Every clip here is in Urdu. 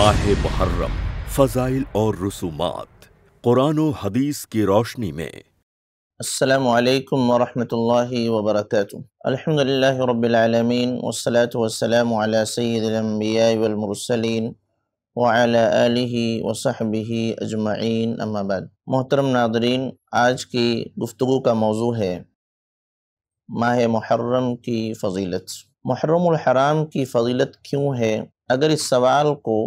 ماہ محرم فضائل اور رسومات قرآن و حدیث کی روشنی میں السلام علیکم ورحمۃ اللہ وبرکاتہ الحمد للہ اجمعین بعد محترم ناظرین آج کی گفتگو کا موضوع ہے ماہ محرم کی فضیلت محرم الحرام کی فضیلت کیوں ہے اگر اس سوال کو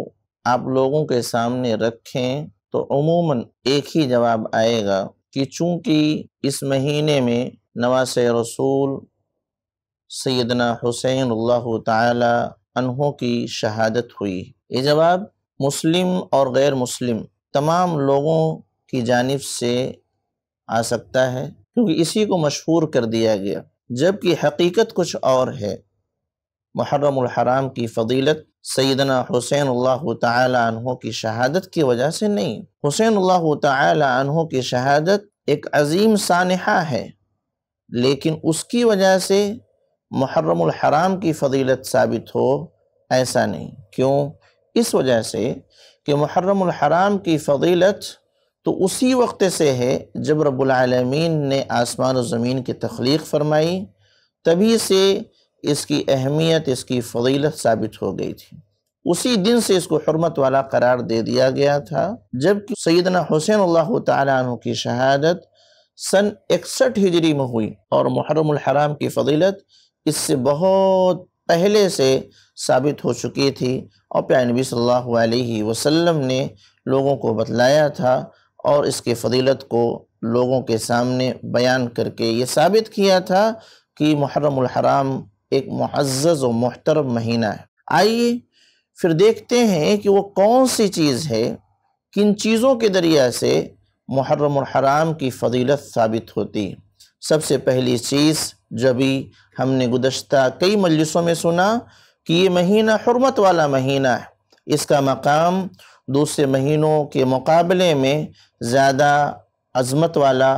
آپ لوگوں کے سامنے رکھیں تو عموماً ایک ہی جواب آئے گا کہ چونکہ اس مہینے میں نواز رسول سیدنا حسین اللہ تعالی انہوں کی شہادت ہوئی یہ جواب مسلم اور غیر مسلم تمام لوگوں کی جانب سے آ سکتا ہے کیونکہ اسی کو مشہور کر دیا گیا جبکہ حقیقت کچھ اور ہے محرم الحرام کی فضیلت سیدنا حسین اللہ تعالی عنہ کی شہادت کی وجہ سے نہیں حسین اللہ تعالی عنہ کی شہادت ایک عظیم سانحہ ہے لیکن اس کی وجہ سے محرم الحرام کی فضیلت ثابت ہو ایسا نہیں کیوں اس وجہ سے کہ محرم الحرام کی فضیلت تو اسی وقت سے ہے جب رب العالمین نے آسمان و زمین کی تخلیق فرمائی تبھی سے اس کی اہمیت اس کی فضیلت ثابت ہو گئی تھی اسی دن سے اس کو حرمت والا قرار دے دیا گیا تھا جبکہ سیدنا حسین اللہ تعالیٰ عنہ کی شہادت سن اکسٹھ ہجری میں ہوئی اور محرم الحرام کی فضیلت اس سے بہت پہلے سے ثابت ہو چکی تھی اور پیا نبی صلی اللہ علیہ وسلم نے لوگوں کو بتلایا تھا اور اس کی فضیلت کو لوگوں کے سامنے بیان کر کے یہ ثابت کیا تھا کہ محرم الحرام ایک معزز و محترم مہینہ ہے آئیے پھر دیکھتے ہیں کہ وہ کون سی چیز ہے کن چیزوں کے دریا سے محرم الحرام کی فضیلت ثابت ہوتی سب سے پہلی چیز جب ہی ہم نے گدشتہ کئی مجلسوں میں سنا کہ یہ مہینہ حرمت والا مہینہ ہے اس کا مقام دوسرے مہینوں کے مقابلے میں زیادہ عظمت والا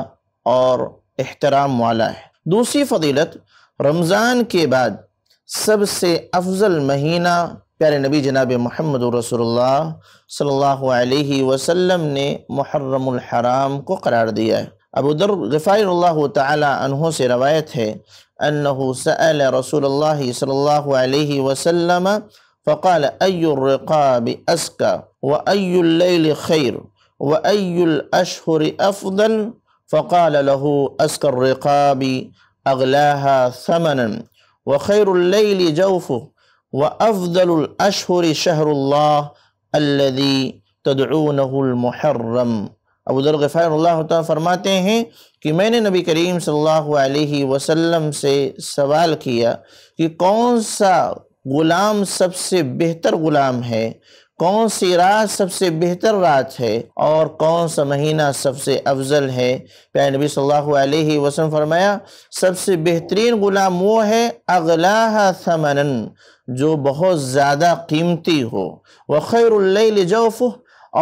اور احترام والا ہے دوسری فضیلت رمضان کے بعد سب سے افضل مہینہ پیارے نبی جناب محمد الرسول اللہ صلی اللہ علیہ وسلم نے محرم الحرام کو قرار دیا ہے ابو در ابدر اللہ تعالی عنہ سے روایت ہے انہو سأل رسول اللہ صلی اللہ علیہ وسلم فقال الرقاب اسکا و ای اللیل خیر و الاشہر افضل فقال اسکا الرقابی اغلاها ثمنا وخير الليل جوفه وافضل الاشهر شهر الله الذي تدعونه المحرم ابو ذر غفار اللہ تعالیٰ فرماتے ہیں کہ میں نے نبی کریم صلی اللہ علیہ وسلم سے سوال کیا کہ کون سا غلام سب سے بہتر غلام ہے کون سی رات سب سے بہتر رات ہے اور کون سا مہینہ سب سے افضل ہے نبی صلی اللہ علیہ وسلم فرمایا سب سے بہترین غلام وہ ہے اغلاہ ثمنن جو بہت زیادہ قیمتی ہو وہ خیر جوفہ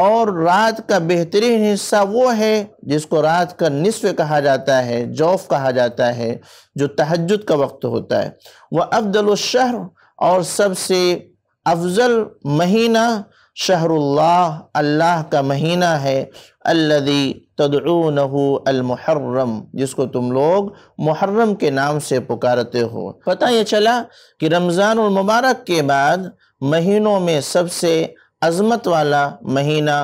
اور رات کا بہترین حصہ وہ ہے جس کو رات کا نصف کہا جاتا ہے جوف کہا جاتا ہے جو تہجد کا وقت ہوتا ہے وہ افضل الشہر اور سب سے افضل مہینہ شہر اللہ اللہ کا مہینہ ہے الذي تدعونه المحرم جس کو تم لوگ محرم کے نام سے پکارتے ہو پتہ یہ چلا کہ رمضان المبارک کے بعد مہینوں میں سب سے عظمت والا مہینہ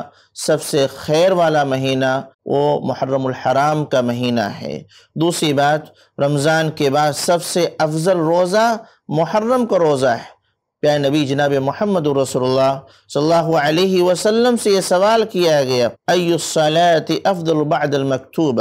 سب سے خیر والا مہینہ وہ محرم الحرام کا مہینہ ہے دوسری بات رمضان کے بعد سب سے افضل روزہ محرم کا روزہ ہے پیارے نبی جناب محمد رسول اللہ صلی اللہ علیہ وسلم سے یہ سوال کیا گیا ای الصلاة افضل بعد المکتوب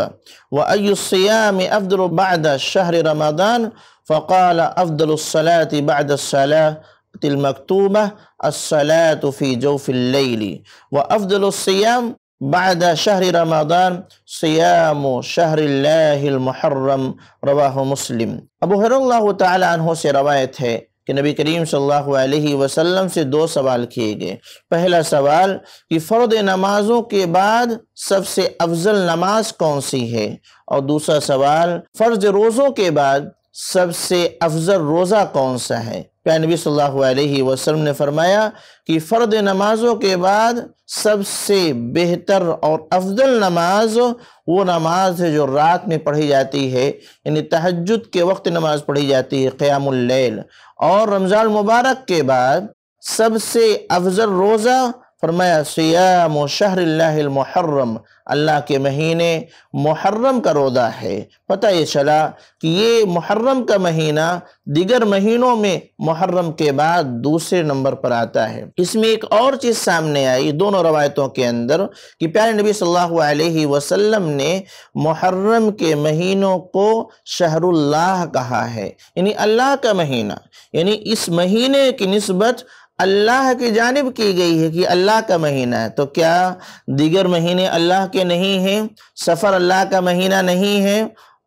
و ای الصیام افضل بعد شهر رمضان فقال افضل الصلاة بعد الصلاة المکتوبة الصلاة في جوف الليل و افضل الصیام بعد شهر رمضان صيام شهر الله المحرم رواه مسلم ابو هريره الله تعالى عنه سي روایت ہے کہ نبی کریم صلی اللہ علیہ وسلم سے دو سوال کیے گئے پہلا سوال کہ فرد نمازوں کے بعد سب سے افضل نماز کون سی ہے اور دوسرا سوال فرض روزوں کے بعد سب سے افضل روزہ کون سا ہے نبی صلی اللہ علیہ وسلم نے فرمایا کہ فرد نمازوں کے بعد سب سے بہتر اور افضل نماز وہ نماز ہے جو رات میں پڑھی جاتی ہے یعنی تہجد کے وقت نماز پڑھی جاتی ہے قیام اللیل اور رمضان مبارک کے بعد سب سے افضل روزہ فرمایا سیام شہر اللہ المحرم اللہ کے مہینے محرم کا روضہ ہے پتہ یہ چلا کہ یہ محرم کا مہینہ دیگر مہینوں میں محرم کے بعد دوسرے نمبر پر آتا ہے اس میں ایک اور چیز سامنے آئی دونوں روایتوں کے اندر کہ پیارے نبی صلی اللہ علیہ وسلم نے محرم کے مہینوں کو شہر اللہ کہا ہے یعنی اللہ کا مہینہ یعنی اس مہینے کی نسبت اللہ کی جانب کی گئی ہے کہ اللہ کا مہینہ ہے تو کیا دیگر مہینے اللہ کے نہیں ہیں سفر اللہ کا مہینہ نہیں ہے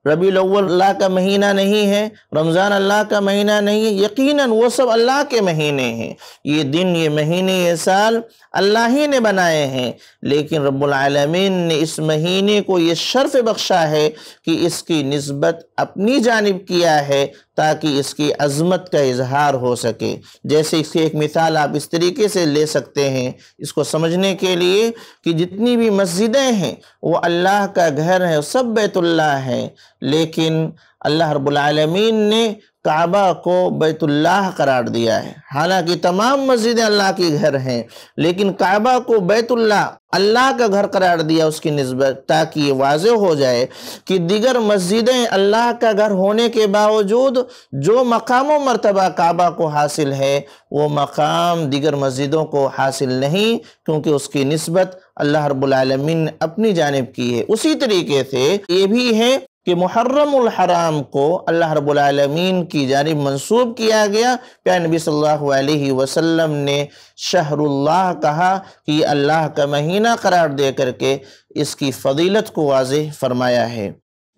ربی الاول اللہ کا مہینہ نہیں ہے رمضان اللہ کا مہینہ نہیں ہے یقیناً وہ سب اللہ کے مہینے ہیں یہ دن یہ مہینے یہ سال اللہ ہی نے بنائے ہیں لیکن رب العالمین نے اس مہینے کو یہ شرف بخشا ہے کہ اس کی نسبت اپنی جانب کیا ہے تاکہ اس کی عظمت کا اظہار ہو سکے جیسے اس کی ایک مثال آپ اس طریقے سے لے سکتے ہیں اس کو سمجھنے کے لیے کہ جتنی بھی مسجدیں ہیں وہ اللہ کا گھر ہے سب بیت اللہ ہیں لیکن اللہ رب العالمین نے کعبہ کو بیت اللہ قرار دیا ہے حالانکہ تمام مسجدیں اللہ کی گھر ہیں لیکن کعبہ کو بیت اللہ اللہ کا گھر قرار دیا اس کی نسبت تاکہ یہ واضح ہو جائے کہ دیگر مسجدیں اللہ کا گھر ہونے کے باوجود جو مقام و مرتبہ کعبہ کو حاصل ہے وہ مقام دیگر مسجدوں کو حاصل نہیں کیونکہ اس کی نسبت اللہ رب العالمین نے اپنی جانب کی ہے اسی طریقے سے یہ بھی ہے کہ محرم الحرام کو اللہ رب العالمین کی جانب منسوب کیا گیا پیار نبی صلی اللہ علیہ وسلم نے شہر اللہ کہا کہ اللہ کا مہینہ قرار دے کر کے اس کی فضیلت کو واضح فرمایا ہے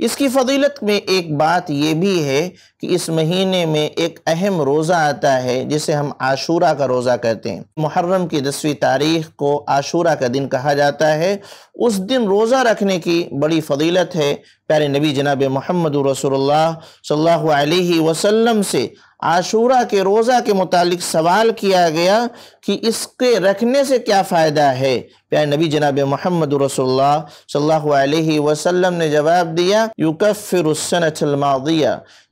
اس کی فضیلت میں ایک بات یہ بھی ہے کہ اس مہینے میں ایک اہم روزہ آتا ہے جسے ہم آشورہ کا روزہ کہتے ہیں محرم کی دسویں تاریخ کو کا دن دن کہا جاتا ہے اس روزہ رکھنے کی بڑی فضیلت ہے پیارے نبی جناب محمد رسول اللہ صلی اللہ علیہ وسلم سے آشورہ کے روزہ کے متعلق سوال کیا گیا کہ اس کے رکھنے سے کیا فائدہ ہے پیارے نبی جناب محمد رسول اللہ صلی اللہ علیہ وسلم نے جواب دیا یکفر السنة الماضیہ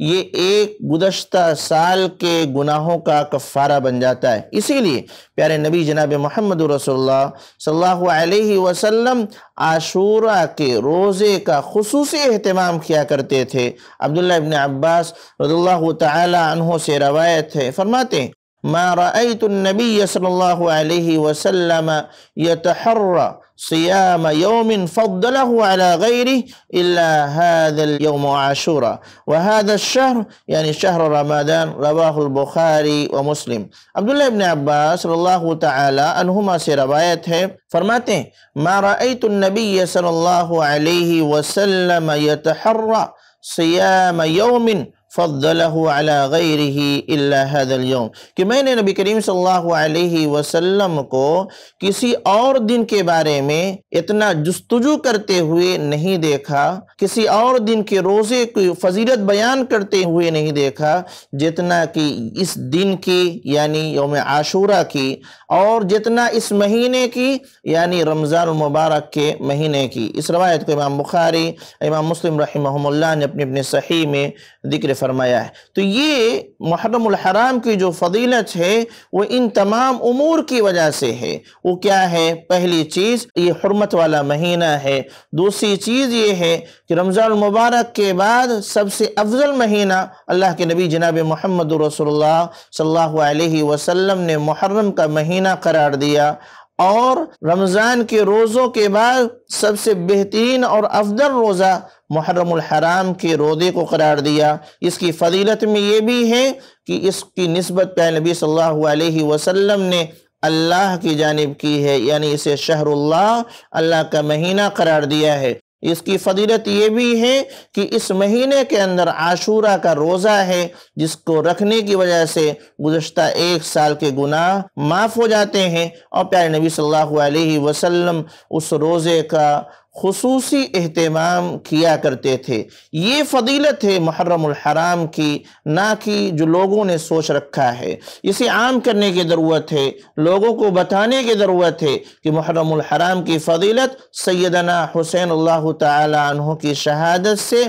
یہ ایک گدشتہ سال کے گناہوں کا کفارہ بن جاتا ہے اسی لئے پیارے نبی جناب محمد رسول اللہ صلی اللہ علیہ وسلم آشورہ کے روزے کا خصوصی احتمام کیا کرتے تھے عبداللہ ابن عباس رضی اللہ تعالی عنہ سے روایت ہے فرماتے ہیں ما رأيت النبي صلى الله عليه وسلم يتحرى صيام يوم فضله على غيره إلا هذا اليوم عاشورا وهذا الشهر يعني شهر رمضان رواه البخاري ومسلم عبد الله بن عباس صلى الله تعالى عنهما سي रवायत है ما رأيت النبي صلى الله عليه وسلم يتحرى صيام يوم اللہ الیوم کہ میں نے نبی کریم صلی علیہ وسلم کو کسی اور دن کے بارے میں اتنا جستجو کرتے ہوئے نہیں دیکھا کسی اور دن کے روزے کی فضیلت بیان کرتے ہوئے نہیں دیکھا جتنا کہ اس دن کی یعنی یوم عاشورہ کی اور جتنا اس مہینے کی یعنی رمضان المبارک کے مہینے کی اس روایت کو امام بخاری امام مسلم رحمہ اللہ نے اپنے اپنے صحیح میں ذکر فرمایا ہے تو یہ محرم الحرام کی جو فضیلت ہے وہ ان تمام امور کی وجہ سے ہے وہ کیا ہے پہلی چیز یہ حرمت والا مہینہ ہے دوسری چیز یہ ہے کہ رمضان المبارک کے بعد سب سے افضل مہینہ اللہ کے نبی جناب محمد رسول اللہ صلی اللہ علیہ وسلم نے محرم کا مہینہ مہینہ قرار دیا اور رمضان کے روزوں کے بعد سب سے بہترین اور افضل روزہ محرم الحرام کے روزے کو قرار دیا اس کی فضیلت میں یہ بھی ہے کہ اس کی نسبت پہ نبی صلی اللہ علیہ وسلم نے اللہ کی جانب کی ہے یعنی اسے شہر اللہ اللہ کا مہینہ قرار دیا ہے اس کی فضیلت یہ بھی ہے کہ اس مہینے کے اندر عاشورہ کا روزہ ہے جس کو رکھنے کی وجہ سے گزشتہ ایک سال کے گناہ معاف ہو جاتے ہیں اور پیارے نبی صلی اللہ علیہ وسلم اس روزے کا خصوصی اہتمام کیا کرتے تھے یہ فضیلت ہے محرم الحرام کی نہ کہ جو لوگوں نے سوچ رکھا ہے اسے عام کرنے کی ضرورت ہے لوگوں کو بتانے کی ضرورت ہے کہ محرم الحرام کی فضیلت سیدنا حسین اللہ تعالی عنہ کی شہادت سے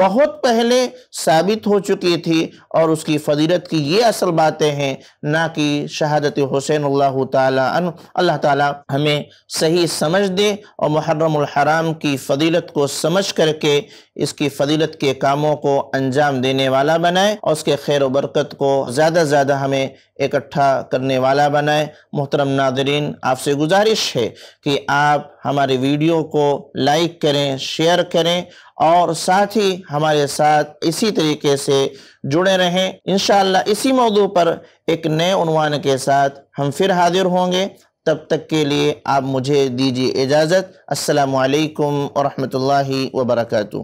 بہت پہلے ثابت ہو چکی تھی اور اس کی فضیلت کی یہ اصل باتیں ہیں نہ کہ شہادت حسین اللہ تعالی عنہ اللہ تعالی ہمیں صحیح سمجھ دے اور محرم الحرام حرام کی فضیلت کو سمجھ کر کے اس کی فضیلت کے کاموں کو انجام دینے والا بنائے اور اس کے خیر و برکت کو زیادہ زیادہ ہمیں اکٹھا کرنے والا بنائے محترم ناظرین آپ سے گزارش ہے کہ آپ ہماری ویڈیو کو لائک کریں شیئر کریں اور ساتھ ہی ہمارے ساتھ اسی طریقے سے جڑے رہیں انشاءاللہ اسی موضوع پر ایک نئے عنوان کے ساتھ ہم پھر حاضر ہوں گے تب تک کے لیے آپ مجھے دیجیے اجازت السلام علیکم ورحمت اللہ وبرکاتہ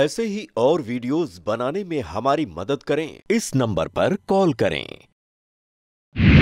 ایسے ہی اور ویڈیوز بنانے میں ہماری مدد کریں اس نمبر پر کال کریں